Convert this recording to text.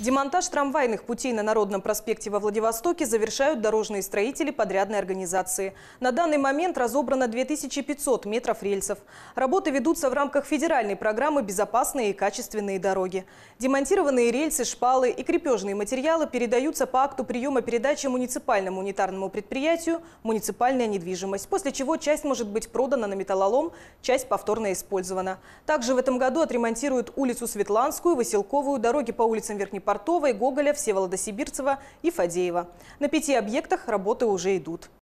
Демонтаж трамвайных путей на Народном проспекте во Владивостоке завершают дорожные строители подрядной организации. На данный момент разобрано 2500 метров рельсов. Работы ведутся в рамках федеральной программы «Безопасные и качественные дороги». Демонтированные рельсы, шпалы и крепежные материалы передаются по акту приема передачи муниципальному унитарному предприятию «Муниципальная недвижимость», после чего часть может быть продана на металлолом, часть повторно использована. Также в этом году отремонтируют улицу Светланскую, Василковую, дороги по улицам Верхней Портовой, Гоголя, Всеволода Сибирцева и Фадеева. На пяти объектах работы уже идут.